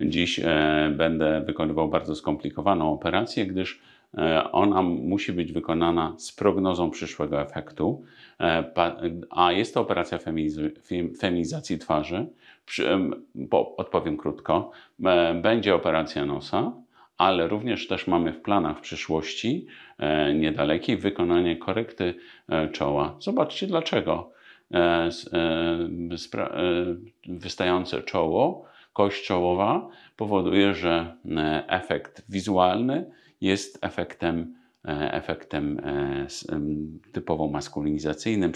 Dziś e, będę wykonywał bardzo skomplikowaną operację, gdyż e, ona musi być wykonana z prognozą przyszłego efektu, e, a jest to operacja feminizacji twarzy. Odpowiem krótko. Będzie operacja nosa, ale również też mamy w planach w przyszłości niedalekiej wykonanie korekty czoła. Zobaczcie dlaczego. Wystające czoło kość czołowa powoduje, że e, efekt wizualny jest efektem, e, efektem e, typowo maskulinizacyjnym.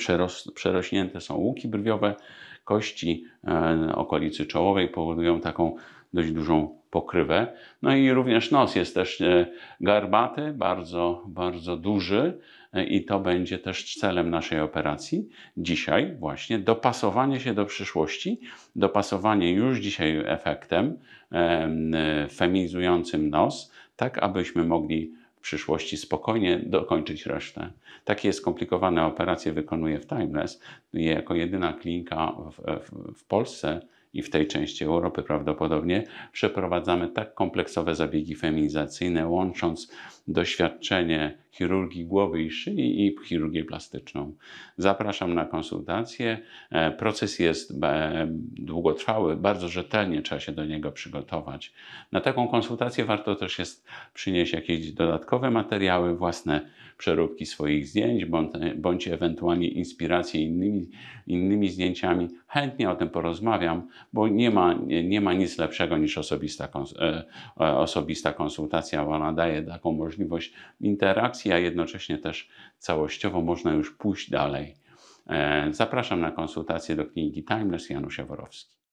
przerośnięte są łuki brwiowe, kości e, okolicy czołowej powodują taką dość dużą pokrywę. No i również nos jest też e, garbaty, bardzo, bardzo duży e, i to będzie też celem naszej operacji. Dzisiaj właśnie dopasowanie się do przyszłości, dopasowanie już dzisiaj efektem feminizującym nos, tak abyśmy mogli przyszłości spokojnie dokończyć resztę. Takie skomplikowane operacje wykonuje w Timeless. Jako jedyna klinika w, w, w Polsce i w tej części Europy prawdopodobnie przeprowadzamy tak kompleksowe zabiegi feminizacyjne, łącząc doświadczenie chirurgii głowy i szyi i chirurgię plastyczną. Zapraszam na konsultacje. E, proces jest e, długotrwały, bardzo rzetelnie trzeba się do niego przygotować. Na taką konsultację warto też jest przynieść jakieś dodatkowe materiały, własne przeróbki swoich zdjęć, bądź, e, bądź ewentualnie inspiracje innymi, innymi zdjęciami. Chętnie o tym porozmawiam, bo nie ma, nie ma nic lepszego niż osobista, osobista konsultacja, bo ona daje taką możliwość interakcji edukacji, a jednocześnie też całościowo można już pójść dalej. E, zapraszam na konsultacje do kliniki Timeless Janusz Jaworowski.